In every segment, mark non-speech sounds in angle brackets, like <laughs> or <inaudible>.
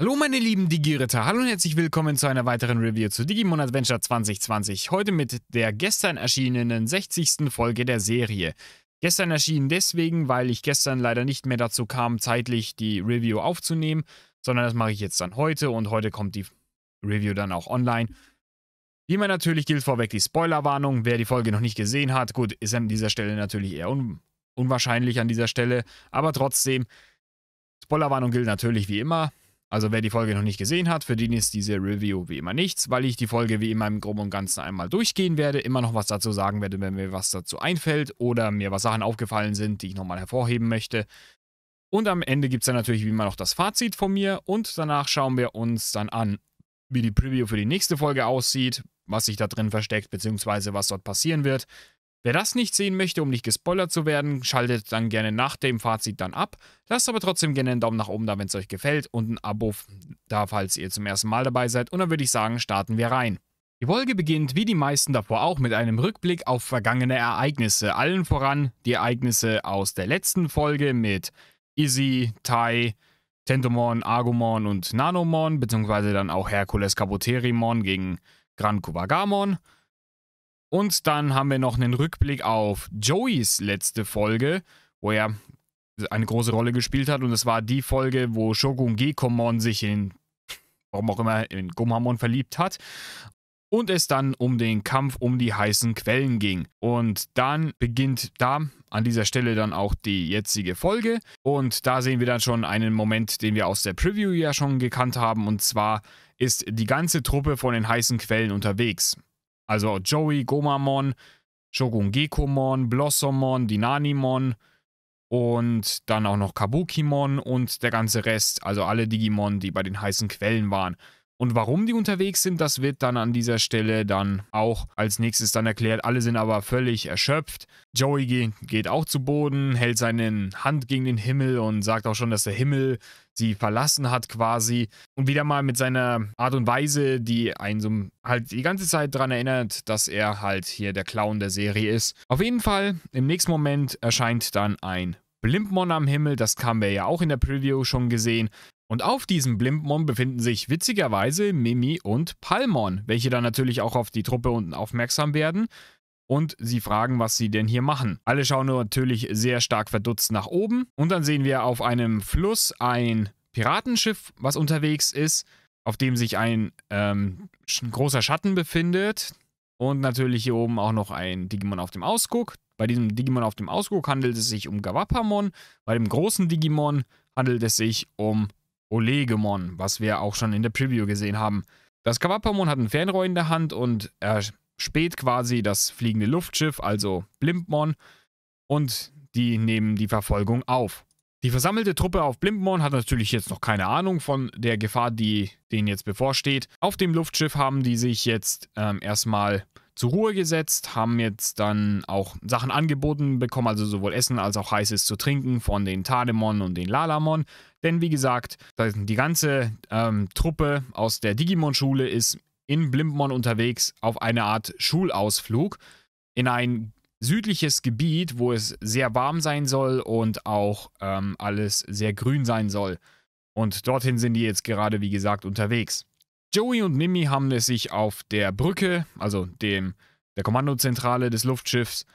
Hallo meine lieben Digiritter, hallo und herzlich willkommen zu einer weiteren Review zu Digimon Adventure 2020. Heute mit der gestern erschienenen 60. Folge der Serie. Gestern erschienen deswegen, weil ich gestern leider nicht mehr dazu kam, zeitlich die Review aufzunehmen, sondern das mache ich jetzt dann heute und heute kommt die Review dann auch online. Wie immer natürlich gilt vorweg die Spoilerwarnung. Wer die Folge noch nicht gesehen hat, gut, ist an dieser Stelle natürlich eher un unwahrscheinlich an dieser Stelle, aber trotzdem, Spoilerwarnung gilt natürlich wie immer. Also wer die Folge noch nicht gesehen hat, für den ist diese Review wie immer nichts, weil ich die Folge wie immer im Groben und Ganzen einmal durchgehen werde, immer noch was dazu sagen werde, wenn mir was dazu einfällt oder mir was Sachen aufgefallen sind, die ich nochmal hervorheben möchte. Und am Ende gibt es dann natürlich wie immer noch das Fazit von mir und danach schauen wir uns dann an, wie die Preview für die nächste Folge aussieht, was sich da drin versteckt, bzw. was dort passieren wird. Wer das nicht sehen möchte, um nicht gespoilert zu werden, schaltet dann gerne nach dem Fazit dann ab. Lasst aber trotzdem gerne einen Daumen nach oben da, wenn es euch gefällt und ein Abo da, falls ihr zum ersten Mal dabei seid. Und dann würde ich sagen, starten wir rein. Die Folge beginnt wie die meisten davor auch mit einem Rückblick auf vergangene Ereignisse. Allen voran die Ereignisse aus der letzten Folge mit Izzy, Tai, Tentomon, Argomon und Nanomon, beziehungsweise dann auch Herkules Kaboterimon gegen Gran Kuvagamon. Und dann haben wir noch einen Rückblick auf Joeys letzte Folge, wo er eine große Rolle gespielt hat. Und das war die Folge, wo Shogun Gekomon sich in, warum auch immer, in Gomamon verliebt hat. Und es dann um den Kampf um die heißen Quellen ging. Und dann beginnt da an dieser Stelle dann auch die jetzige Folge. Und da sehen wir dann schon einen Moment, den wir aus der Preview ja schon gekannt haben. Und zwar ist die ganze Truppe von den heißen Quellen unterwegs. Also Joey, Gomamon, Shogun Gekomon, Blossomon, Dinanimon und dann auch noch Kabukimon und der ganze Rest, also alle Digimon, die bei den heißen Quellen waren. Und warum die unterwegs sind, das wird dann an dieser Stelle dann auch als nächstes dann erklärt. Alle sind aber völlig erschöpft. Joey geht, geht auch zu Boden, hält seine Hand gegen den Himmel und sagt auch schon, dass der Himmel sie verlassen hat quasi. Und wieder mal mit seiner Art und Weise, die einen so halt die ganze Zeit daran erinnert, dass er halt hier der Clown der Serie ist. Auf jeden Fall, im nächsten Moment erscheint dann ein Blimpmon am Himmel, das haben wir ja auch in der Preview schon gesehen. Und auf diesem Blimpmon befinden sich witzigerweise Mimi und Palmon, welche dann natürlich auch auf die Truppe unten aufmerksam werden und sie fragen, was sie denn hier machen. Alle schauen natürlich sehr stark verdutzt nach oben und dann sehen wir auf einem Fluss ein Piratenschiff, was unterwegs ist, auf dem sich ein ähm, großer Schatten befindet und natürlich hier oben auch noch ein Digimon auf dem Ausguck. Bei diesem Digimon auf dem Ausguck handelt es sich um Gawapamon, bei dem großen Digimon handelt es sich um Olegemon, was wir auch schon in der Preview gesehen haben. Das Kawapamon hat ein Fernrohr in der Hand und erspäht quasi das fliegende Luftschiff, also Blimpmon, und die nehmen die Verfolgung auf. Die versammelte Truppe auf Blimpmon hat natürlich jetzt noch keine Ahnung von der Gefahr, die denen jetzt bevorsteht. Auf dem Luftschiff haben die sich jetzt ähm, erstmal zur Ruhe gesetzt, haben jetzt dann auch Sachen angeboten bekommen, also sowohl Essen als auch heißes zu trinken von den Tademon und den Lalamon denn wie gesagt, die ganze ähm, Truppe aus der Digimon-Schule ist in Blimpmon unterwegs auf eine Art Schulausflug in ein südliches Gebiet, wo es sehr warm sein soll und auch ähm, alles sehr grün sein soll. Und dorthin sind die jetzt gerade, wie gesagt, unterwegs. Joey und Mimi haben es sich auf der Brücke, also dem, der Kommandozentrale des Luftschiffs,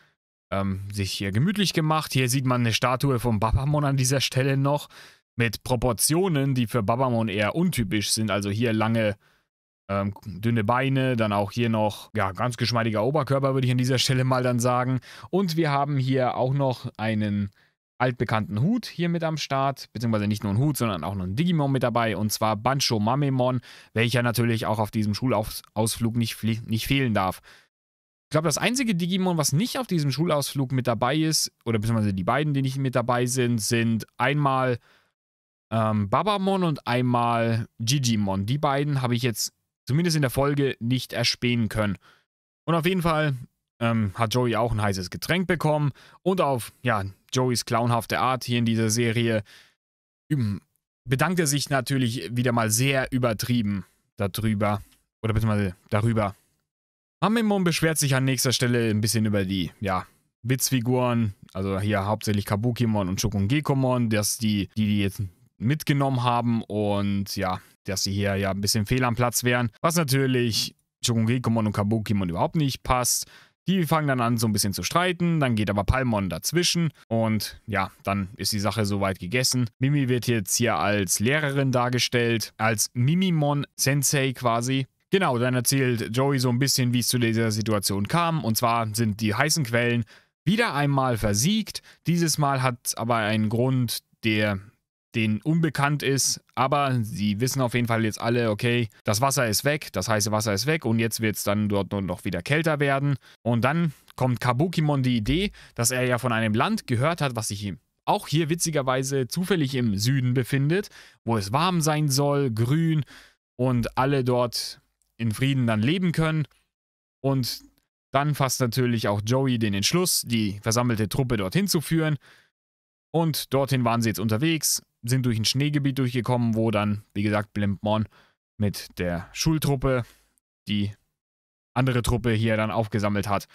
ähm, sich hier gemütlich gemacht. Hier sieht man eine Statue von Babamon an dieser Stelle noch mit Proportionen, die für Babamon eher untypisch sind. Also hier lange, ähm, dünne Beine, dann auch hier noch, ja, ganz geschmeidiger Oberkörper, würde ich an dieser <laughs> Stelle mal dann sagen. Und wir haben hier auch noch einen altbekannten Hut hier mit am Start, beziehungsweise nicht nur einen Hut, sondern auch noch einen Digimon mit dabei, und zwar Bancho Mamemon, welcher natürlich auch auf diesem Schulausflug nicht, nicht fehlen darf. Ich glaube, das einzige Digimon, was nicht auf diesem Schulausflug mit dabei ist, oder beziehungsweise die beiden, die nicht mit dabei sind, sind einmal ähm, Babamon und einmal Gigimon. Die beiden habe ich jetzt zumindest in der Folge nicht erspähen können. Und auf jeden Fall ähm, hat Joey auch ein heißes Getränk bekommen und auf ja, Joeys clownhafte Art hier in dieser Serie bedankt er sich natürlich wieder mal sehr übertrieben darüber oder beziehungsweise darüber. Amemon beschwert sich an nächster Stelle ein bisschen über die ja, Witzfiguren, also hier hauptsächlich Kabukimon und Shokungekomon, dass die, die, die jetzt mitgenommen haben und ja, dass sie hier ja ein bisschen fehl am Platz wären, was natürlich Shogungekumon und Kabukimon überhaupt nicht passt. Die fangen dann an, so ein bisschen zu streiten. Dann geht aber Palmon dazwischen. Und ja, dann ist die Sache soweit gegessen. Mimi wird jetzt hier als Lehrerin dargestellt. Als Mimimon Sensei quasi. Genau, dann erzählt Joey so ein bisschen, wie es zu dieser Situation kam. Und zwar sind die heißen Quellen wieder einmal versiegt. Dieses Mal hat aber einen Grund, der denen unbekannt ist. Aber sie wissen auf jeden Fall jetzt alle, okay, das Wasser ist weg, das heiße Wasser ist weg und jetzt wird es dann dort nur noch wieder kälter werden. Und dann kommt Kabukimon die Idee, dass er ja von einem Land gehört hat, was sich ihm auch hier witzigerweise zufällig im Süden befindet, wo es warm sein soll, grün und alle dort in Frieden dann leben können. Und dann fasst natürlich auch Joey den Entschluss, die versammelte Truppe dorthin zu führen. Und dorthin waren sie jetzt unterwegs sind durch ein Schneegebiet durchgekommen, wo dann, wie gesagt, Blimpmon mit der Schultruppe die andere Truppe hier dann aufgesammelt hat.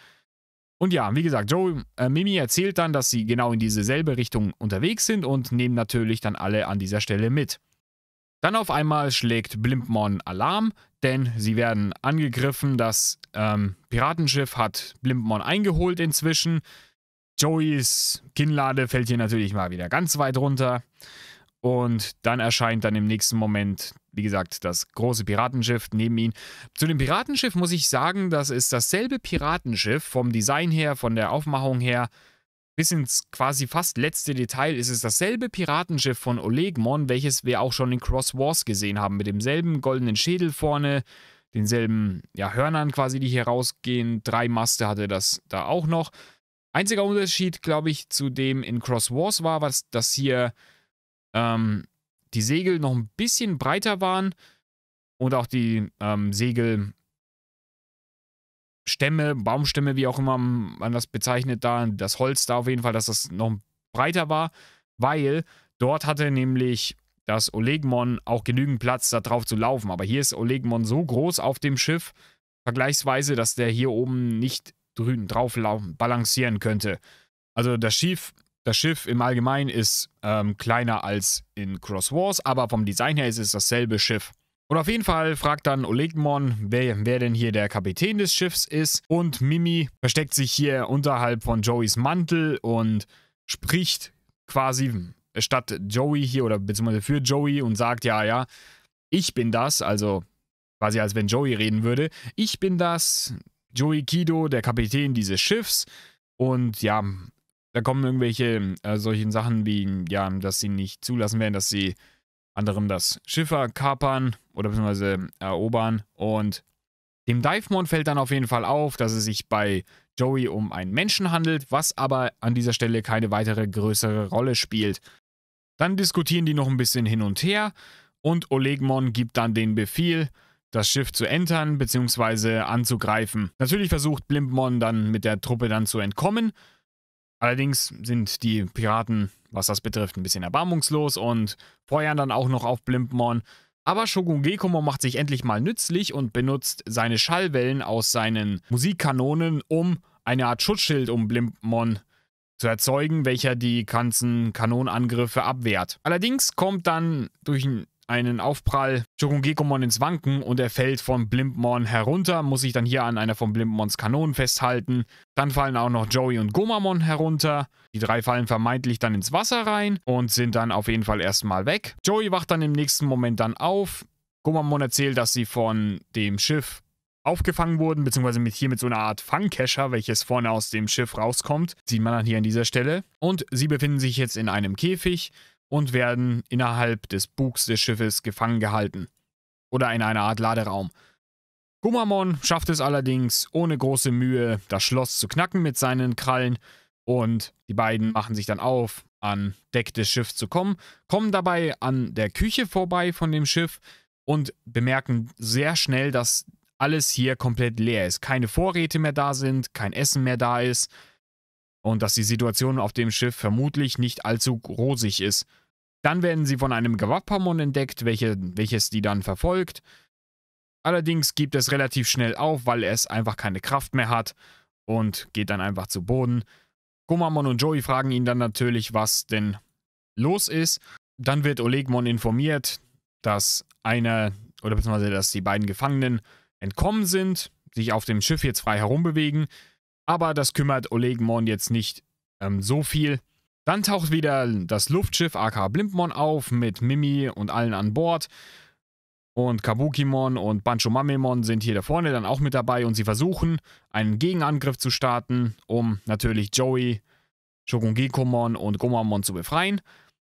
Und ja, wie gesagt, Joe äh, Mimi erzählt dann, dass sie genau in dieselbe Richtung unterwegs sind und nehmen natürlich dann alle an dieser Stelle mit. Dann auf einmal schlägt Blimpmon Alarm, denn sie werden angegriffen. Das ähm, Piratenschiff hat Blimpmon eingeholt inzwischen. Joeys Kinnlade fällt hier natürlich mal wieder ganz weit runter. Und dann erscheint dann im nächsten Moment, wie gesagt, das große Piratenschiff neben ihm. Zu dem Piratenschiff muss ich sagen, das ist dasselbe Piratenschiff vom Design her, von der Aufmachung her, bis ins quasi fast letzte Detail ist es dasselbe Piratenschiff von Olegmon, welches wir auch schon in Cross Wars gesehen haben, mit demselben goldenen Schädel vorne, denselben ja, Hörnern quasi, die hier rausgehen. Drei Maste hatte das da auch noch. Einziger Unterschied, glaube ich, zu dem in Cross Wars war, was das hier ähm, die Segel noch ein bisschen breiter waren und auch die ähm, Segelstämme, Baumstämme, wie auch immer man das bezeichnet, da das Holz da auf jeden Fall, dass das noch breiter war, weil dort hatte nämlich das Olegmon auch genügend Platz, da drauf zu laufen. Aber hier ist Olegmon so groß auf dem Schiff, vergleichsweise, dass der hier oben nicht drüben drauf balancieren könnte. Also das Schiff das Schiff im Allgemeinen ist ähm, kleiner als in Cross Wars, aber vom Design her ist es dasselbe Schiff. Und auf jeden Fall fragt dann Olegmon, wer, wer denn hier der Kapitän des Schiffs ist. Und Mimi versteckt sich hier unterhalb von Joeys Mantel und spricht quasi statt Joey hier oder beziehungsweise für Joey und sagt, ja, ja, ich bin das, also quasi als wenn Joey reden würde, ich bin das, Joey Kido, der Kapitän dieses Schiffs. Und ja, da kommen irgendwelche äh, solchen Sachen wie, ja, dass sie nicht zulassen werden, dass sie anderem das Schiffer kapern oder beziehungsweise erobern. Und dem Divemon fällt dann auf jeden Fall auf, dass es sich bei Joey um einen Menschen handelt, was aber an dieser Stelle keine weitere größere Rolle spielt. Dann diskutieren die noch ein bisschen hin und her und Olegmon gibt dann den Befehl, das Schiff zu entern bzw. anzugreifen. Natürlich versucht Blimpmon dann mit der Truppe dann zu entkommen Allerdings sind die Piraten, was das betrifft, ein bisschen erbarmungslos und feuern dann auch noch auf Blimpmon. Aber Shogun Gekomo macht sich endlich mal nützlich und benutzt seine Schallwellen aus seinen Musikkanonen, um eine Art Schutzschild um Blimpmon zu erzeugen, welcher die ganzen Kanonangriffe abwehrt. Allerdings kommt dann durch ein einen Aufprall Shogun ins Wanken und er fällt von Blimpmon herunter, muss sich dann hier an einer von Blimpmons Kanonen festhalten. Dann fallen auch noch Joey und Gomamon herunter. Die drei fallen vermeintlich dann ins Wasser rein und sind dann auf jeden Fall erstmal weg. Joey wacht dann im nächsten Moment dann auf. Gomamon erzählt, dass sie von dem Schiff aufgefangen wurden, beziehungsweise mit hier mit so einer Art Fangkescher, welches vorne aus dem Schiff rauskommt. Sieht man dann hier an dieser Stelle. Und sie befinden sich jetzt in einem Käfig und werden innerhalb des Bugs des Schiffes gefangen gehalten oder in einer Art Laderaum. Gumamon schafft es allerdings ohne große Mühe, das Schloss zu knacken mit seinen Krallen und die beiden machen sich dann auf, an Deck des Schiffs zu kommen, kommen dabei an der Küche vorbei von dem Schiff und bemerken sehr schnell, dass alles hier komplett leer ist. Keine Vorräte mehr da sind, kein Essen mehr da ist und dass die Situation auf dem Schiff vermutlich nicht allzu rosig ist. Dann werden sie von einem Gewapamon entdeckt, welche, welches die dann verfolgt. Allerdings gibt es relativ schnell auf, weil es einfach keine Kraft mehr hat und geht dann einfach zu Boden. Gomamon und Joey fragen ihn dann natürlich, was denn los ist. Dann wird Olegmon informiert, dass einer oder beziehungsweise dass die beiden Gefangenen entkommen sind, sich auf dem Schiff jetzt frei herumbewegen aber das kümmert Oleg Mon jetzt nicht ähm, so viel. Dann taucht wieder das Luftschiff AK Blimpmon auf mit Mimi und allen an Bord. Und Kabukimon und Bancho Mamemon sind hier da vorne dann auch mit dabei und sie versuchen, einen Gegenangriff zu starten, um natürlich Joey, Shogungekomon und Gomamon zu befreien.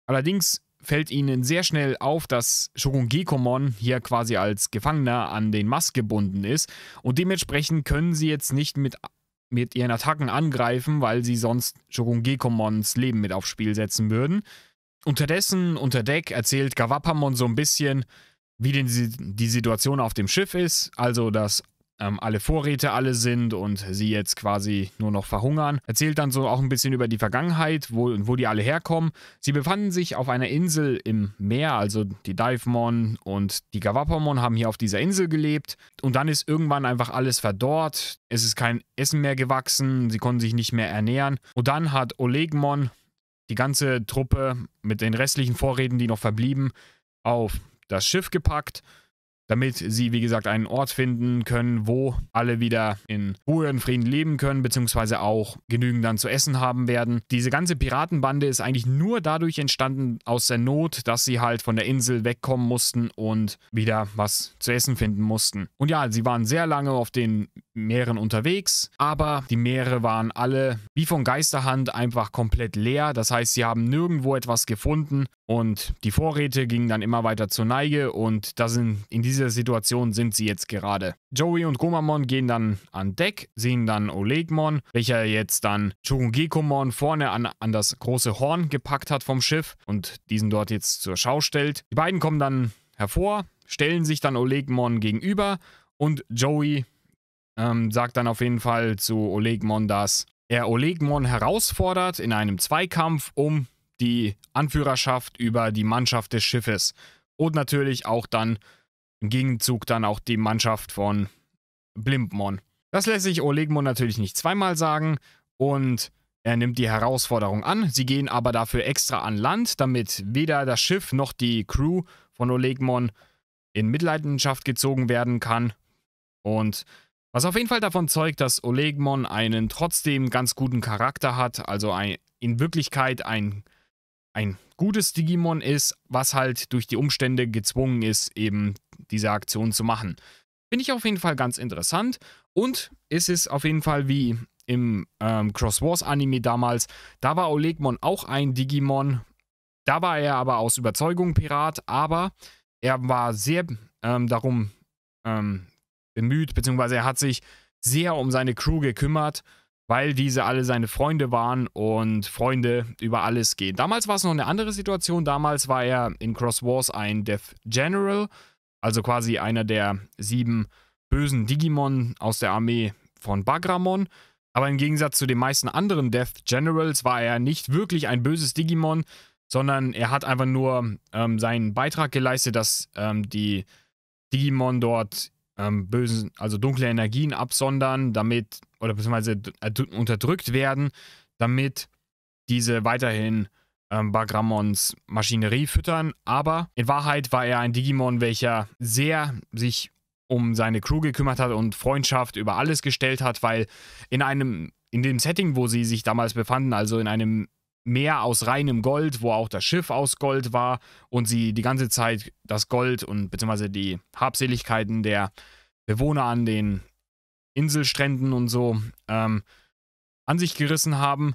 Allerdings fällt ihnen sehr schnell auf, dass Shogungekomon hier quasi als Gefangener an den Mast gebunden ist und dementsprechend können sie jetzt nicht mit mit ihren Attacken angreifen, weil sie sonst Shogun-Gekomons Leben mit aufs Spiel setzen würden. Unterdessen, unter Deck, erzählt Gawapamon so ein bisschen, wie denn die Situation auf dem Schiff ist, also dass ähm, alle Vorräte alle sind und sie jetzt quasi nur noch verhungern. Erzählt dann so auch ein bisschen über die Vergangenheit, wo, wo die alle herkommen. Sie befanden sich auf einer Insel im Meer, also die Divemon und die Gawapamon haben hier auf dieser Insel gelebt und dann ist irgendwann einfach alles verdorrt. Es ist kein Essen mehr gewachsen, sie konnten sich nicht mehr ernähren. Und dann hat Olegmon die ganze Truppe mit den restlichen Vorräten, die noch verblieben, auf das Schiff gepackt damit sie, wie gesagt, einen Ort finden können, wo alle wieder in Ruhe und Frieden leben können, beziehungsweise auch genügend dann zu essen haben werden. Diese ganze Piratenbande ist eigentlich nur dadurch entstanden aus der Not, dass sie halt von der Insel wegkommen mussten und wieder was zu essen finden mussten. Und ja, sie waren sehr lange auf den Meeren unterwegs, aber die Meere waren alle wie von Geisterhand einfach komplett leer. Das heißt, sie haben nirgendwo etwas gefunden und die Vorräte gingen dann immer weiter zur Neige und da sind, in dieser Situation sind sie jetzt gerade. Joey und Gomamon gehen dann an Deck, sehen dann Olegmon, welcher jetzt dann Churungekomon vorne an, an das große Horn gepackt hat vom Schiff und diesen dort jetzt zur Schau stellt. Die beiden kommen dann hervor, stellen sich dann Olegmon gegenüber und Joey ähm, sagt dann auf jeden Fall zu Olegmon, dass er Olegmon herausfordert in einem Zweikampf um die Anführerschaft über die Mannschaft des Schiffes. Und natürlich auch dann im Gegenzug dann auch die Mannschaft von Blimpmon. Das lässt sich Olegmon natürlich nicht zweimal sagen und er nimmt die Herausforderung an. Sie gehen aber dafür extra an Land, damit weder das Schiff noch die Crew von Olegmon in Mitleidenschaft gezogen werden kann. Und was auf jeden Fall davon zeugt, dass Olegmon einen trotzdem ganz guten Charakter hat, also ein, in Wirklichkeit ein, ein gutes Digimon ist, was halt durch die Umstände gezwungen ist, eben diese Aktion zu machen. Finde ich auf jeden Fall ganz interessant und es ist auf jeden Fall wie im ähm, Cross Wars Anime damals, da war Olegmon auch ein Digimon, da war er aber aus Überzeugung Pirat, aber er war sehr ähm, darum ähm, bemüht, beziehungsweise er hat sich sehr um seine Crew gekümmert, weil diese alle seine Freunde waren und Freunde über alles gehen. Damals war es noch eine andere Situation. Damals war er in Cross Wars ein Death General, also quasi einer der sieben bösen Digimon aus der Armee von Bagramon. Aber im Gegensatz zu den meisten anderen Death Generals war er nicht wirklich ein böses Digimon, sondern er hat einfach nur ähm, seinen Beitrag geleistet, dass ähm, die Digimon dort ähm, bösen, also dunkle Energien absondern, damit, oder beziehungsweise äh, unterdrückt werden, damit diese weiterhin ähm, Bagrammons Maschinerie füttern. Aber in Wahrheit war er ein Digimon, welcher sehr sich um seine Crew gekümmert hat und Freundschaft über alles gestellt hat, weil in einem, in dem Setting, wo sie sich damals befanden, also in einem Meer aus reinem Gold, wo auch das Schiff aus Gold war und sie die ganze Zeit das Gold und beziehungsweise die Habseligkeiten der Bewohner an den Inselstränden und so ähm, an sich gerissen haben,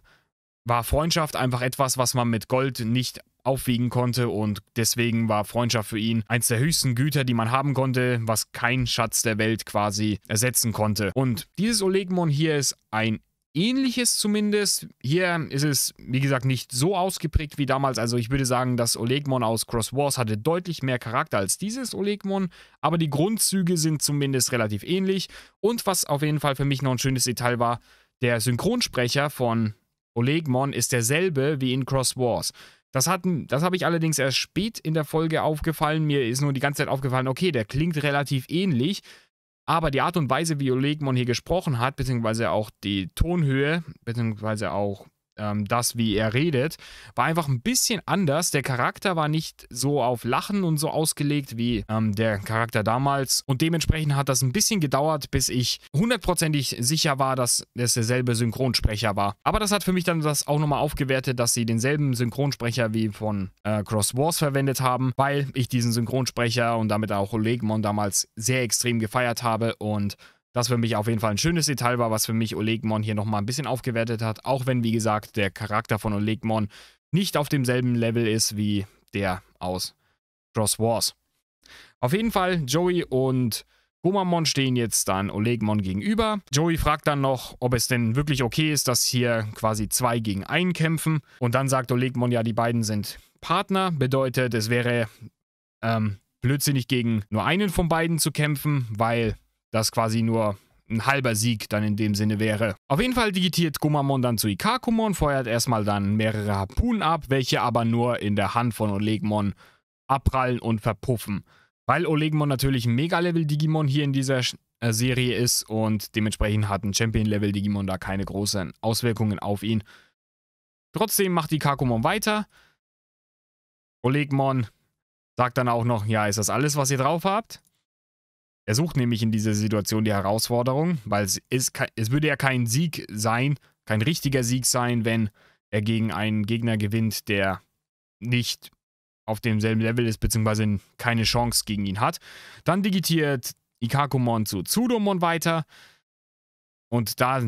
war Freundschaft einfach etwas, was man mit Gold nicht aufwiegen konnte und deswegen war Freundschaft für ihn eins der höchsten Güter, die man haben konnte, was kein Schatz der Welt quasi ersetzen konnte. Und dieses Olegmon hier ist ein ähnliches zumindest. Hier ist es, wie gesagt, nicht so ausgeprägt wie damals. Also ich würde sagen, das Olegmon aus Cross Wars hatte deutlich mehr Charakter als dieses Olegmon, aber die Grundzüge sind zumindest relativ ähnlich. Und was auf jeden Fall für mich noch ein schönes Detail war, der Synchronsprecher von Olegmon ist derselbe wie in Cross Wars. Das, das habe ich allerdings erst spät in der Folge aufgefallen. Mir ist nur die ganze Zeit aufgefallen, okay, der klingt relativ ähnlich. Aber die Art und Weise, wie Olegmon hier gesprochen hat, beziehungsweise auch die Tonhöhe, beziehungsweise auch ähm, das, wie er redet, war einfach ein bisschen anders. Der Charakter war nicht so auf Lachen und so ausgelegt wie ähm, der Charakter damals. Und dementsprechend hat das ein bisschen gedauert, bis ich hundertprozentig sicher war, dass es derselbe Synchronsprecher war. Aber das hat für mich dann das auch nochmal aufgewertet, dass sie denselben Synchronsprecher wie von äh, Cross Wars verwendet haben, weil ich diesen Synchronsprecher und damit auch Olegmon damals sehr extrem gefeiert habe und das für mich auf jeden Fall ein schönes Detail war, was für mich Olegmon hier nochmal ein bisschen aufgewertet hat. Auch wenn, wie gesagt, der Charakter von Olegmon nicht auf demselben Level ist wie der aus Cross Wars. Auf jeden Fall, Joey und Gomamon stehen jetzt dann Olegmon gegenüber. Joey fragt dann noch, ob es denn wirklich okay ist, dass hier quasi zwei gegen einen kämpfen. Und dann sagt Olegmon, ja, die beiden sind Partner. Bedeutet, es wäre ähm, blödsinnig, gegen nur einen von beiden zu kämpfen, weil das quasi nur ein halber Sieg dann in dem Sinne wäre. Auf jeden Fall digitiert Gumamon dann zu Ikakumon, feuert erstmal dann mehrere Harpunen ab, welche aber nur in der Hand von Olegmon abprallen und verpuffen. Weil Olegmon natürlich ein Mega-Level-Digimon hier in dieser äh, Serie ist und dementsprechend hat ein Champion-Level-Digimon da keine großen Auswirkungen auf ihn. Trotzdem macht Ikakumon weiter. Olegmon sagt dann auch noch, ja, ist das alles, was ihr drauf habt? Er sucht nämlich in dieser Situation die Herausforderung, weil es, ist, es würde ja kein Sieg sein, kein richtiger Sieg sein, wenn er gegen einen Gegner gewinnt, der nicht auf demselben Level ist, beziehungsweise keine Chance gegen ihn hat. Dann digitiert Ikakumon zu Tsudomon weiter. Und da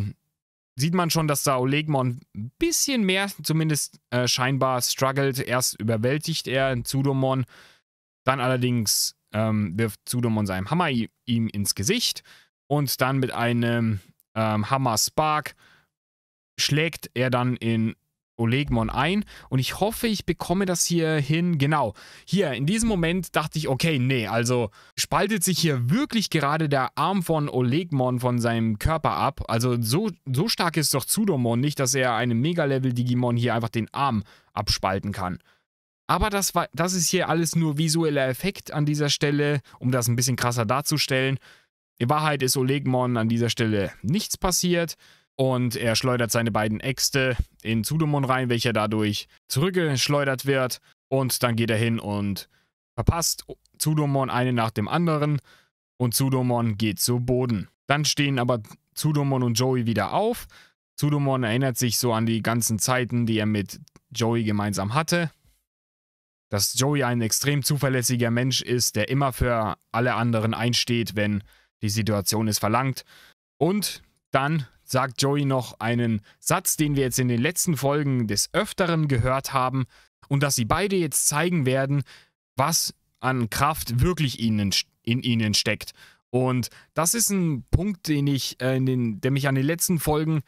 sieht man schon, dass da Olegmon ein bisschen mehr, zumindest äh, scheinbar, struggelt. Erst überwältigt er Tsudomon, dann allerdings ähm, wirft Sudom seinem Hammer ihm ins Gesicht und dann mit einem ähm, Hammer Spark schlägt er dann in Olegmon ein und ich hoffe, ich bekomme das hier hin. Genau, hier in diesem Moment dachte ich, okay, nee, also spaltet sich hier wirklich gerade der Arm von Olegmon von seinem Körper ab. Also so, so stark ist doch Zudomon nicht, dass er einem Mega-Level-Digimon hier einfach den Arm abspalten kann. Aber das, war, das ist hier alles nur visueller Effekt an dieser Stelle, um das ein bisschen krasser darzustellen. In Wahrheit ist Olegmon an dieser Stelle nichts passiert und er schleudert seine beiden Äxte in Zudomon rein, welcher dadurch zurückgeschleudert wird. Und dann geht er hin und verpasst Zudomon eine nach dem anderen und Zudomon geht zu Boden. Dann stehen aber Zudomon und Joey wieder auf. Zudomon erinnert sich so an die ganzen Zeiten, die er mit Joey gemeinsam hatte dass Joey ein extrem zuverlässiger Mensch ist, der immer für alle anderen einsteht, wenn die Situation es verlangt. Und dann sagt Joey noch einen Satz, den wir jetzt in den letzten Folgen des Öfteren gehört haben und dass sie beide jetzt zeigen werden, was an Kraft wirklich ihnen, in ihnen steckt. Und das ist ein Punkt, den ich, äh, den, der mich an den letzten Folgen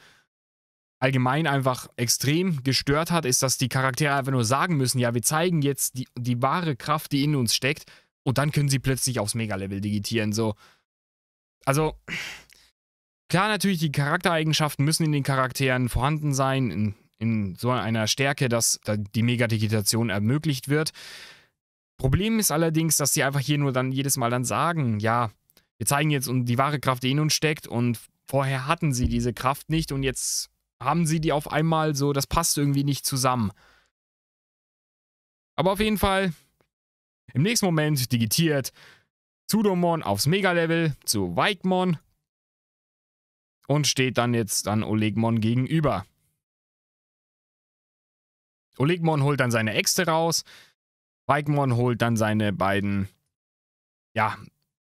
allgemein einfach extrem gestört hat, ist, dass die Charaktere einfach nur sagen müssen, ja, wir zeigen jetzt die, die wahre Kraft, die in uns steckt, und dann können sie plötzlich aufs Mega-Level digitieren. So. Also, klar, natürlich, die Charaktereigenschaften müssen in den Charakteren vorhanden sein, in, in so einer Stärke, dass die Megadigitation ermöglicht wird. Problem ist allerdings, dass sie einfach hier nur dann jedes Mal dann sagen, ja, wir zeigen jetzt die wahre Kraft, die in uns steckt und vorher hatten sie diese Kraft nicht und jetzt haben sie die auf einmal so, das passt irgendwie nicht zusammen. Aber auf jeden Fall, im nächsten Moment digitiert Zudomon aufs Mega-Level zu Weigmon und steht dann jetzt an Olegmon gegenüber. Olegmon holt dann seine Äxte raus, Weigmon holt dann seine beiden, ja,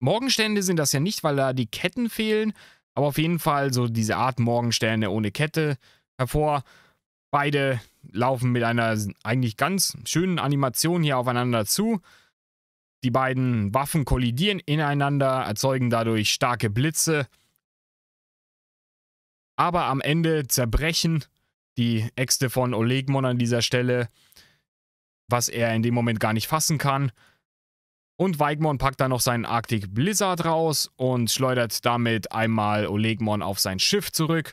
Morgenstände sind das ja nicht, weil da die Ketten fehlen, aber auf jeden Fall so diese Art Morgensterne ohne Kette hervor. Beide laufen mit einer eigentlich ganz schönen Animation hier aufeinander zu. Die beiden Waffen kollidieren ineinander, erzeugen dadurch starke Blitze. Aber am Ende zerbrechen die Äxte von Olegmon an dieser Stelle, was er in dem Moment gar nicht fassen kann. Und Weigmon packt dann noch seinen Arctic Blizzard raus und schleudert damit einmal Olegmon auf sein Schiff zurück.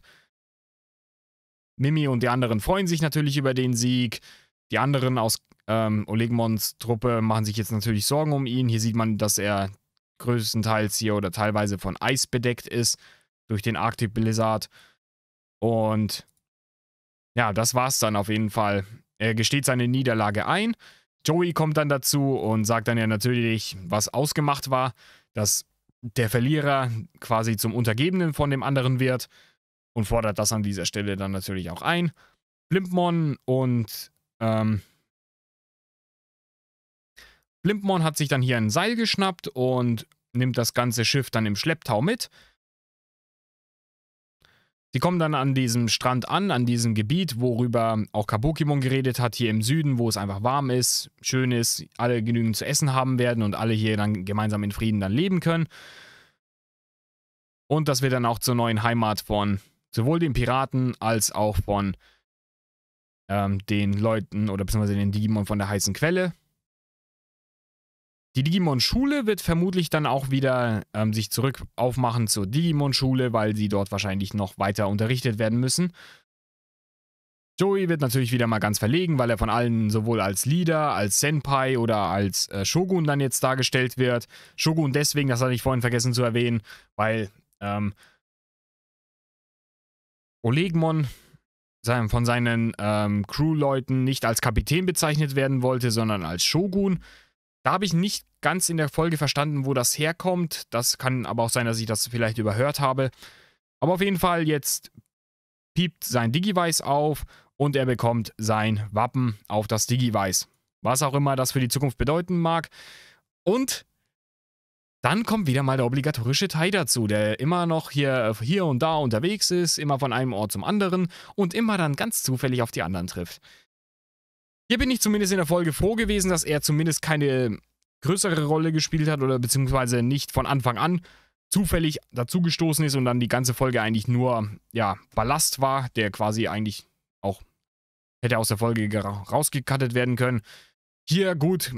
Mimi und die anderen freuen sich natürlich über den Sieg. Die anderen aus ähm, Olegmons Truppe machen sich jetzt natürlich Sorgen um ihn. Hier sieht man, dass er größtenteils hier oder teilweise von Eis bedeckt ist durch den Arctic Blizzard. Und ja, das war's dann auf jeden Fall. Er gesteht seine Niederlage ein. Joey kommt dann dazu und sagt dann ja natürlich, was ausgemacht war, dass der Verlierer quasi zum Untergebenen von dem anderen wird und fordert das an dieser Stelle dann natürlich auch ein. Blimpmon und ähm, Blimpmon hat sich dann hier ein Seil geschnappt und nimmt das ganze Schiff dann im Schlepptau mit Sie kommen dann an diesem Strand an, an diesem Gebiet, worüber auch Kabukimon geredet hat, hier im Süden, wo es einfach warm ist, schön ist, alle genügend zu essen haben werden und alle hier dann gemeinsam in Frieden dann leben können. Und das wird dann auch zur neuen Heimat von sowohl den Piraten als auch von ähm, den Leuten oder beziehungsweise den Digimon von der heißen Quelle. Die Digimon-Schule wird vermutlich dann auch wieder ähm, sich zurück aufmachen zur Digimon-Schule, weil sie dort wahrscheinlich noch weiter unterrichtet werden müssen. Joey wird natürlich wieder mal ganz verlegen, weil er von allen sowohl als Leader, als Senpai oder als äh, Shogun dann jetzt dargestellt wird. Shogun deswegen, das hatte ich vorhin vergessen zu erwähnen, weil ähm, Olegmon von seinen ähm, Crewleuten nicht als Kapitän bezeichnet werden wollte, sondern als Shogun. Da habe ich nicht ganz in der Folge verstanden, wo das herkommt. Das kann aber auch sein, dass ich das vielleicht überhört habe. Aber auf jeden Fall, jetzt piept sein Digivice auf und er bekommt sein Wappen auf das Digivice. Was auch immer das für die Zukunft bedeuten mag. Und dann kommt wieder mal der obligatorische Tai dazu, der immer noch hier, hier und da unterwegs ist, immer von einem Ort zum anderen und immer dann ganz zufällig auf die anderen trifft. Hier bin ich zumindest in der Folge froh gewesen, dass er zumindest keine größere Rolle gespielt hat oder beziehungsweise nicht von Anfang an zufällig dazugestoßen ist und dann die ganze Folge eigentlich nur, ja, Ballast war, der quasi eigentlich auch hätte aus der Folge rausgekattet werden können. Hier, gut,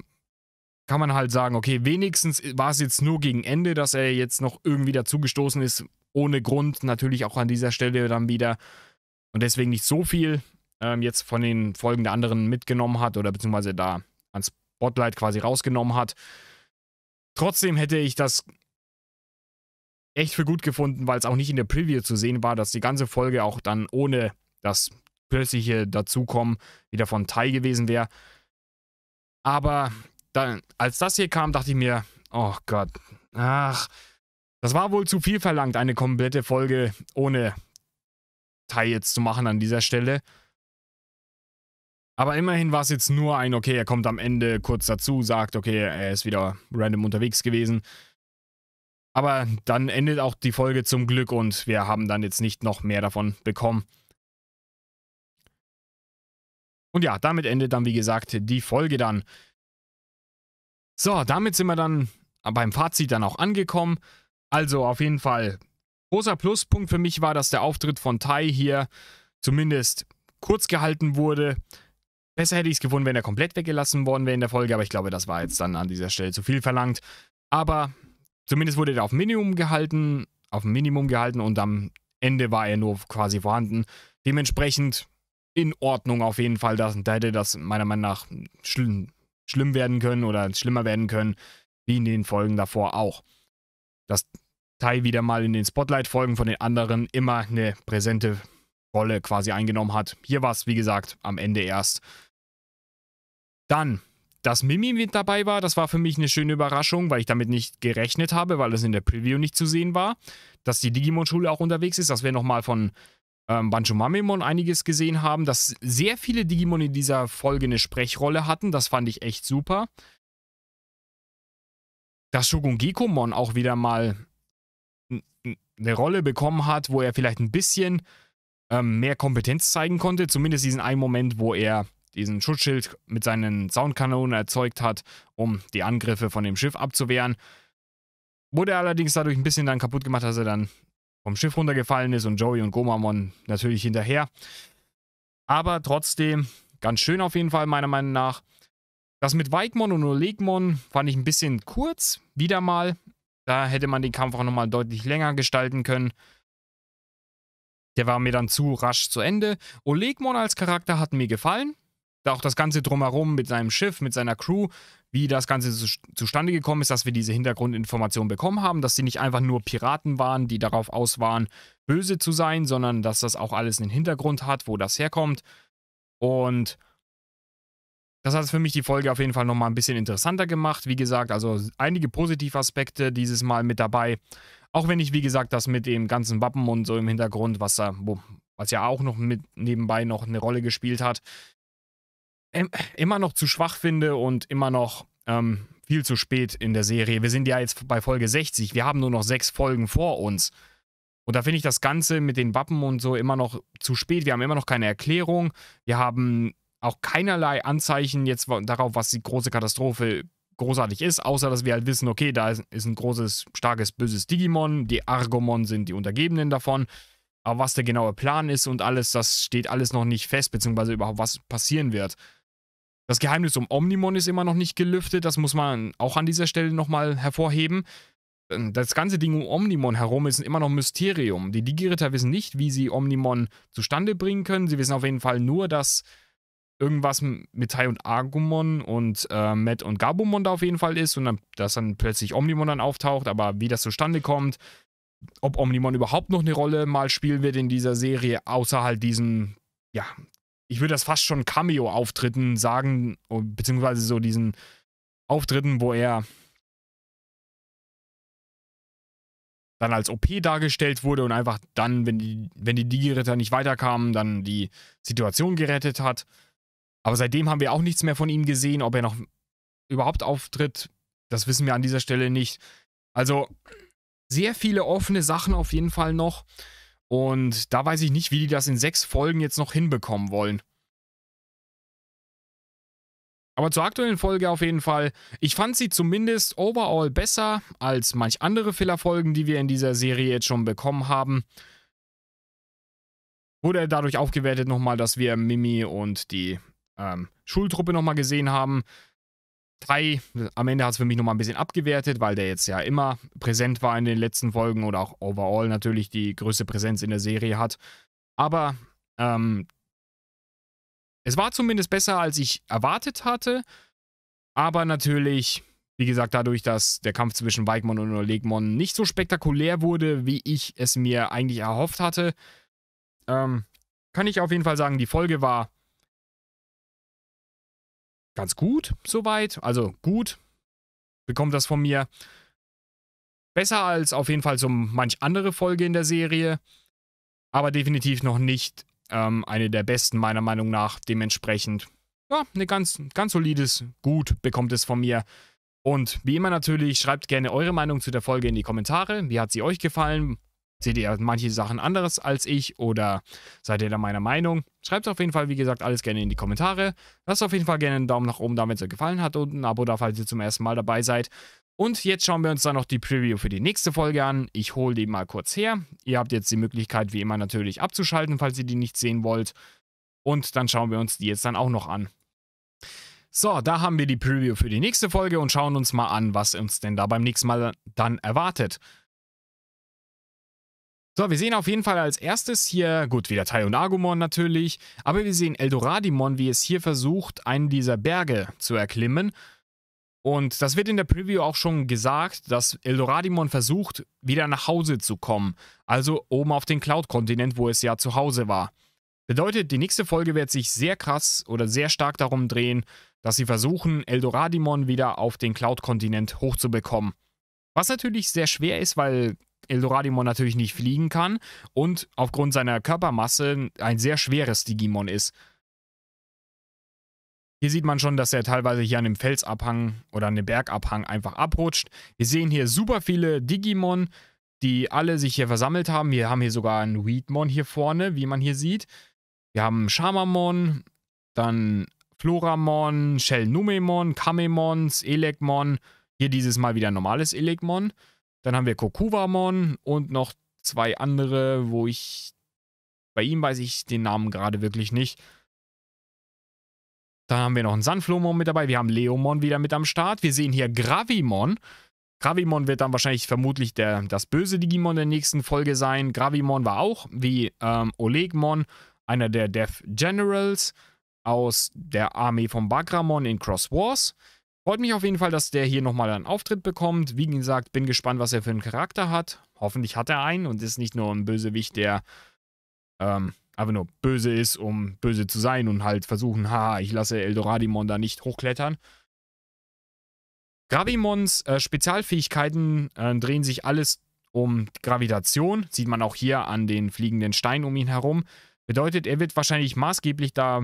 kann man halt sagen, okay, wenigstens war es jetzt nur gegen Ende, dass er jetzt noch irgendwie dazugestoßen ist, ohne Grund, natürlich auch an dieser Stelle dann wieder. Und deswegen nicht so viel ähm, jetzt von den Folgen der anderen mitgenommen hat oder beziehungsweise da ans Spotlight quasi rausgenommen hat. Trotzdem hätte ich das echt für gut gefunden, weil es auch nicht in der Preview zu sehen war, dass die ganze Folge auch dann ohne das plötzliche Dazukommen wieder von Tai gewesen wäre. Aber dann, als das hier kam, dachte ich mir, oh Gott, ach, das war wohl zu viel verlangt, eine komplette Folge ohne Tai jetzt zu machen an dieser Stelle. Aber immerhin war es jetzt nur ein, okay, er kommt am Ende kurz dazu, sagt, okay, er ist wieder random unterwegs gewesen. Aber dann endet auch die Folge zum Glück und wir haben dann jetzt nicht noch mehr davon bekommen. Und ja, damit endet dann, wie gesagt, die Folge dann. So, damit sind wir dann beim Fazit dann auch angekommen. Also auf jeden Fall, großer Pluspunkt für mich war, dass der Auftritt von Tai hier zumindest kurz gehalten wurde Besser hätte ich es gefunden, wenn er komplett weggelassen worden wäre in der Folge, aber ich glaube, das war jetzt dann an dieser Stelle zu viel verlangt. Aber zumindest wurde er auf Minimum gehalten, auf Minimum gehalten und am Ende war er nur quasi vorhanden. Dementsprechend in Ordnung auf jeden Fall. Das, da hätte das meiner Meinung nach schlimm, schlimm werden können oder schlimmer werden können, wie in den Folgen davor auch. Dass Tai wieder mal in den Spotlight-Folgen von den anderen immer eine präsente Rolle quasi eingenommen hat. Hier war es, wie gesagt, am Ende erst. Dann, dass Mimi mit dabei war, das war für mich eine schöne Überraschung, weil ich damit nicht gerechnet habe, weil es in der Preview nicht zu sehen war. Dass die Digimon-Schule auch unterwegs ist, dass wir nochmal von ähm, Banjo Mamemon einiges gesehen haben, dass sehr viele Digimon in dieser Folge eine Sprechrolle hatten, das fand ich echt super. Dass Shogun Gekomon auch wieder mal eine Rolle bekommen hat, wo er vielleicht ein bisschen ähm, mehr Kompetenz zeigen konnte, zumindest diesen einen Moment, wo er diesen Schutzschild mit seinen Soundkanonen erzeugt hat, um die Angriffe von dem Schiff abzuwehren. Wurde allerdings dadurch ein bisschen dann kaputt gemacht, dass er dann vom Schiff runtergefallen ist und Joey und Gomamon natürlich hinterher. Aber trotzdem ganz schön auf jeden Fall, meiner Meinung nach. Das mit Weikmon und Olegmon fand ich ein bisschen kurz, wieder mal. Da hätte man den Kampf auch nochmal deutlich länger gestalten können. Der war mir dann zu rasch zu Ende. Olegmon als Charakter hat mir gefallen auch das Ganze drumherum mit seinem Schiff, mit seiner Crew, wie das Ganze zu, zustande gekommen ist, dass wir diese Hintergrundinformation bekommen haben, dass sie nicht einfach nur Piraten waren, die darauf aus waren, böse zu sein, sondern dass das auch alles einen Hintergrund hat, wo das herkommt. Und das hat für mich die Folge auf jeden Fall nochmal ein bisschen interessanter gemacht. Wie gesagt, also einige positive Aspekte dieses Mal mit dabei. Auch wenn ich, wie gesagt, das mit dem ganzen Wappen und so im Hintergrund, was da, was ja auch noch mit nebenbei noch eine Rolle gespielt hat, immer noch zu schwach finde und immer noch ähm, viel zu spät in der Serie. Wir sind ja jetzt bei Folge 60. Wir haben nur noch sechs Folgen vor uns. Und da finde ich das Ganze mit den Wappen und so immer noch zu spät. Wir haben immer noch keine Erklärung. Wir haben auch keinerlei Anzeichen jetzt darauf, was die große Katastrophe großartig ist, außer dass wir halt wissen, okay, da ist ein großes, starkes, böses Digimon, die Argomon sind die Untergebenen davon. Aber was der genaue Plan ist und alles, das steht alles noch nicht fest, beziehungsweise überhaupt was passieren wird. Das Geheimnis um Omnimon ist immer noch nicht gelüftet, das muss man auch an dieser Stelle nochmal hervorheben. Ähm, das ganze Ding um Omnimon herum ist immer noch ein Mysterium. Die Digi-Ritter wissen nicht, wie sie Omnimon zustande bringen können. Sie wissen auf jeden Fall nur, dass irgendwas mit Tai und Argumon und äh, Matt und Gabumon da auf jeden Fall ist und dann, dass dann plötzlich Omnimon dann auftaucht, aber wie das zustande kommt, ob Omnimon überhaupt noch eine Rolle mal spielen wird in dieser Serie, außer halt diesen, ja, ich würde das fast schon Cameo-Auftritten sagen, oh, beziehungsweise so diesen Auftritten, wo er dann als OP dargestellt wurde und einfach dann, wenn die, wenn die Digi-Ritter nicht weiterkamen, dann die Situation gerettet hat. Aber seitdem haben wir auch nichts mehr von ihm gesehen. Ob er noch überhaupt auftritt, das wissen wir an dieser Stelle nicht. Also sehr viele offene Sachen auf jeden Fall noch. Und da weiß ich nicht, wie die das in sechs Folgen jetzt noch hinbekommen wollen. Aber zur aktuellen Folge auf jeden Fall. Ich fand sie zumindest overall besser als manch andere Filler-Folgen, die wir in dieser Serie jetzt schon bekommen haben. Wurde dadurch aufgewertet nochmal, dass wir Mimi und die ähm, Schultruppe nochmal gesehen haben. Tai, am Ende hat es für mich nochmal ein bisschen abgewertet, weil der jetzt ja immer präsent war in den letzten Folgen oder auch overall natürlich die größte Präsenz in der Serie hat. Aber ähm, es war zumindest besser, als ich erwartet hatte. Aber natürlich, wie gesagt, dadurch, dass der Kampf zwischen Weigmon und Olegmon nicht so spektakulär wurde, wie ich es mir eigentlich erhofft hatte, ähm, kann ich auf jeden Fall sagen, die Folge war ganz gut soweit. Also gut bekommt das von mir. Besser als auf jeden Fall so manch andere Folge in der Serie. Aber definitiv noch nicht ähm, eine der besten meiner Meinung nach. Dementsprechend, ja, eine ganz, ganz solides Gut bekommt es von mir. Und wie immer natürlich, schreibt gerne eure Meinung zu der Folge in die Kommentare. Wie hat sie euch gefallen? Seht ihr manche Sachen anderes als ich oder seid ihr da meiner Meinung? Schreibt es auf jeden Fall, wie gesagt, alles gerne in die Kommentare. Lasst auf jeden Fall gerne einen Daumen nach oben da, wenn es euch gefallen hat und ein Abo da, falls ihr zum ersten Mal dabei seid. Und jetzt schauen wir uns dann noch die Preview für die nächste Folge an. Ich hole die mal kurz her. Ihr habt jetzt die Möglichkeit, wie immer natürlich abzuschalten, falls ihr die nicht sehen wollt. Und dann schauen wir uns die jetzt dann auch noch an. So, da haben wir die Preview für die nächste Folge und schauen uns mal an, was uns denn da beim nächsten Mal dann erwartet. So, wir sehen auf jeden Fall als erstes hier, gut, wieder Tai und Agumon natürlich, aber wir sehen Eldoradimon, wie es hier versucht, einen dieser Berge zu erklimmen. Und das wird in der Preview auch schon gesagt, dass Eldoradimon versucht, wieder nach Hause zu kommen. Also oben auf den Cloud-Kontinent, wo es ja zu Hause war. Bedeutet, die nächste Folge wird sich sehr krass oder sehr stark darum drehen, dass sie versuchen, Eldoradimon wieder auf den Cloud-Kontinent hochzubekommen. Was natürlich sehr schwer ist, weil Eldoradimon natürlich nicht fliegen kann und aufgrund seiner Körpermasse ein sehr schweres Digimon ist. Hier sieht man schon, dass er teilweise hier an dem Felsabhang oder an dem Bergabhang einfach abrutscht. Wir sehen hier super viele Digimon, die alle sich hier versammelt haben. Wir haben hier sogar einen Weedmon hier vorne, wie man hier sieht. Wir haben Shamamon, dann Floramon, Shellnumemon, Kamemons, Elegmon. Hier dieses Mal wieder ein normales Elegmon. Dann haben wir Kokuvamon und noch zwei andere, wo ich. Bei ihm weiß ich den Namen gerade wirklich nicht. Dann haben wir noch einen Sanflomon mit dabei. Wir haben Leomon wieder mit am Start. Wir sehen hier Gravimon. Gravimon wird dann wahrscheinlich vermutlich der, das böse Digimon der nächsten Folge sein. Gravimon war auch, wie ähm, Olegmon, einer der Death Generals aus der Armee von Bagramon in Cross Wars. Freut mich auf jeden Fall, dass der hier nochmal einen Auftritt bekommt. Wie gesagt, bin gespannt, was er für einen Charakter hat. Hoffentlich hat er einen und ist nicht nur ein Bösewicht, der ähm, einfach nur böse ist, um böse zu sein und halt versuchen, ha, ich lasse Eldoradimon da nicht hochklettern. Gravimons äh, Spezialfähigkeiten äh, drehen sich alles um Gravitation. Sieht man auch hier an den fliegenden Steinen um ihn herum. Bedeutet, er wird wahrscheinlich maßgeblich da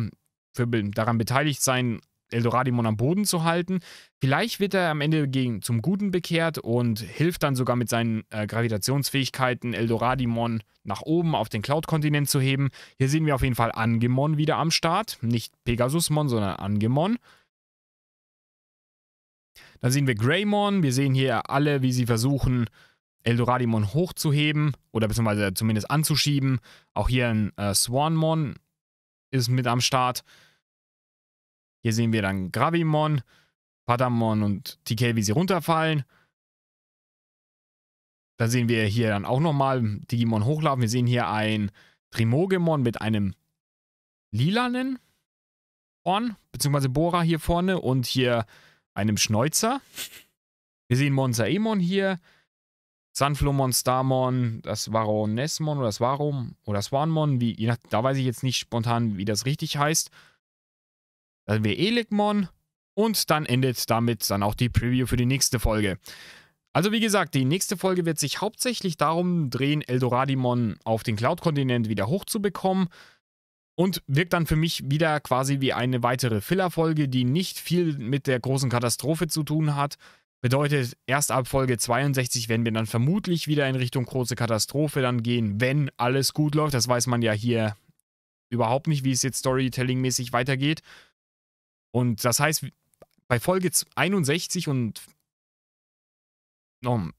für, daran beteiligt sein, Eldoradimon am Boden zu halten. Vielleicht wird er am Ende gegen, zum Guten bekehrt und hilft dann sogar mit seinen äh, Gravitationsfähigkeiten, Eldoradimon nach oben auf den Cloud-Kontinent zu heben. Hier sehen wir auf jeden Fall Angemon wieder am Start. Nicht Pegasusmon, sondern Angemon. Dann sehen wir Greymon. Wir sehen hier alle, wie sie versuchen, Eldoradimon hochzuheben oder beziehungsweise zumindest anzuschieben. Auch hier ein äh, Swanmon ist mit am Start. Hier sehen wir dann Gravimon, Padamon und TK, wie sie runterfallen. Da sehen wir hier dann auch nochmal Digimon hochlaufen. Wir sehen hier ein Trimogemon mit einem lilanen Horn, beziehungsweise Bora hier vorne und hier einem Schneuzer. Wir sehen Monzaemon hier, Sunflomon, Starmon, das Varonesmon oder das Warum oder Swanmon, wie, je nach, da weiß ich jetzt nicht spontan, wie das richtig heißt dann hatten wir Elegmon eh und dann endet damit dann auch die Preview für die nächste Folge. Also wie gesagt, die nächste Folge wird sich hauptsächlich darum drehen, Eldoradimon auf den Cloud-Kontinent wieder hochzubekommen und wirkt dann für mich wieder quasi wie eine weitere Filler-Folge, die nicht viel mit der großen Katastrophe zu tun hat. Bedeutet, erst ab Folge 62 werden wir dann vermutlich wieder in Richtung große Katastrophe dann gehen, wenn alles gut läuft. Das weiß man ja hier überhaupt nicht, wie es jetzt Storytelling-mäßig weitergeht. Und das heißt, bei Folge 61 und.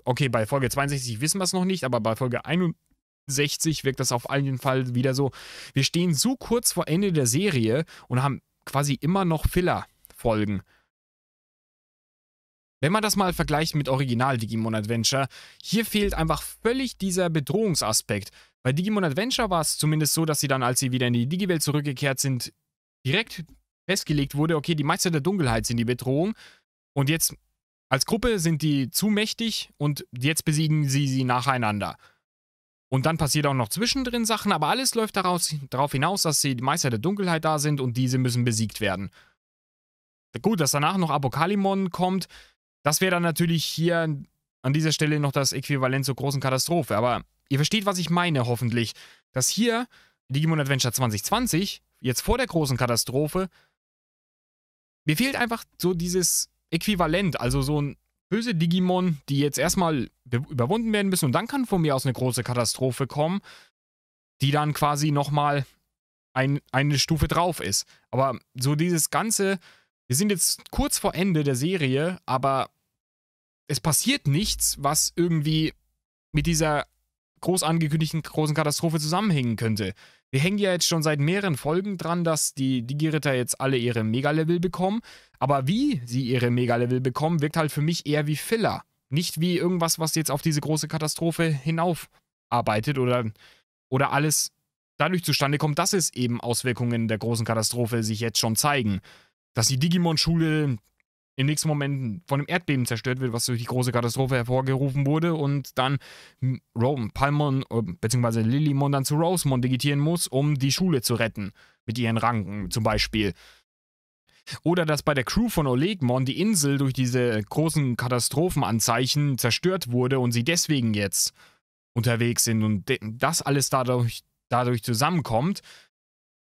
Okay, bei Folge 62 wissen wir es noch nicht, aber bei Folge 61 wirkt das auf jeden Fall wieder so. Wir stehen so kurz vor Ende der Serie und haben quasi immer noch Filler-Folgen. Wenn man das mal vergleicht mit Original Digimon Adventure, hier fehlt einfach völlig dieser Bedrohungsaspekt. Bei Digimon Adventure war es zumindest so, dass sie dann, als sie wieder in die Digiwelt zurückgekehrt sind, direkt festgelegt wurde, okay, die Meister der Dunkelheit sind die Bedrohung. Und jetzt als Gruppe sind die zu mächtig und jetzt besiegen sie sie nacheinander. Und dann passiert auch noch zwischendrin Sachen, aber alles läuft daraus, darauf hinaus, dass sie die Meister der Dunkelheit da sind und diese müssen besiegt werden. Gut, dass danach noch Apokalimon kommt, das wäre dann natürlich hier an dieser Stelle noch das Äquivalent zur großen Katastrophe. Aber ihr versteht, was ich meine, hoffentlich. Dass hier Digimon Adventure 2020, jetzt vor der großen Katastrophe, mir fehlt einfach so dieses Äquivalent, also so ein böse Digimon, die jetzt erstmal überwunden werden müssen und dann kann von mir aus eine große Katastrophe kommen, die dann quasi nochmal ein, eine Stufe drauf ist. Aber so dieses ganze, wir sind jetzt kurz vor Ende der Serie, aber es passiert nichts, was irgendwie mit dieser groß angekündigten großen Katastrophe zusammenhängen könnte. Wir hängen ja jetzt schon seit mehreren Folgen dran, dass die Digi-Ritter jetzt alle ihre Mega-Level bekommen. Aber wie sie ihre Mega-Level bekommen, wirkt halt für mich eher wie Filler. Nicht wie irgendwas, was jetzt auf diese große Katastrophe hinaufarbeitet oder, oder alles dadurch zustande kommt, dass es eben Auswirkungen der großen Katastrophe sich jetzt schon zeigen. Dass die Digimon-Schule im nächsten Moment von einem Erdbeben zerstört wird, was durch die große Katastrophe hervorgerufen wurde und dann Rome, Palmon ähm, bzw. Lillimon dann zu Rosemond digitieren muss, um die Schule zu retten. Mit ihren Ranken zum Beispiel. Oder dass bei der Crew von Olegmon die Insel durch diese großen Katastrophenanzeichen zerstört wurde und sie deswegen jetzt unterwegs sind und das alles dadurch, dadurch zusammenkommt.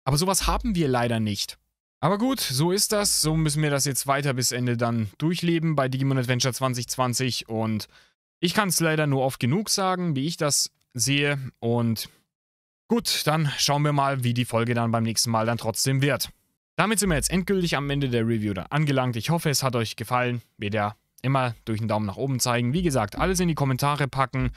Aber sowas haben wir leider nicht. Aber gut, so ist das. So müssen wir das jetzt weiter bis Ende dann durchleben bei Digimon Adventure 2020. Und ich kann es leider nur oft genug sagen, wie ich das sehe. Und gut, dann schauen wir mal, wie die Folge dann beim nächsten Mal dann trotzdem wird. Damit sind wir jetzt endgültig am Ende der Review dann angelangt. Ich hoffe, es hat euch gefallen. Wird ja immer durch einen Daumen nach oben zeigen. Wie gesagt, alles in die Kommentare packen,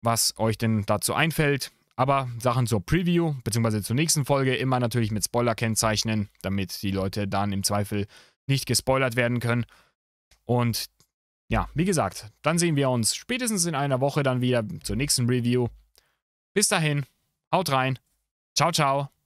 was euch denn dazu einfällt. Aber Sachen zur Preview bzw. zur nächsten Folge immer natürlich mit Spoiler kennzeichnen, damit die Leute dann im Zweifel nicht gespoilert werden können. Und ja, wie gesagt, dann sehen wir uns spätestens in einer Woche dann wieder zur nächsten Review. Bis dahin, haut rein. Ciao, ciao.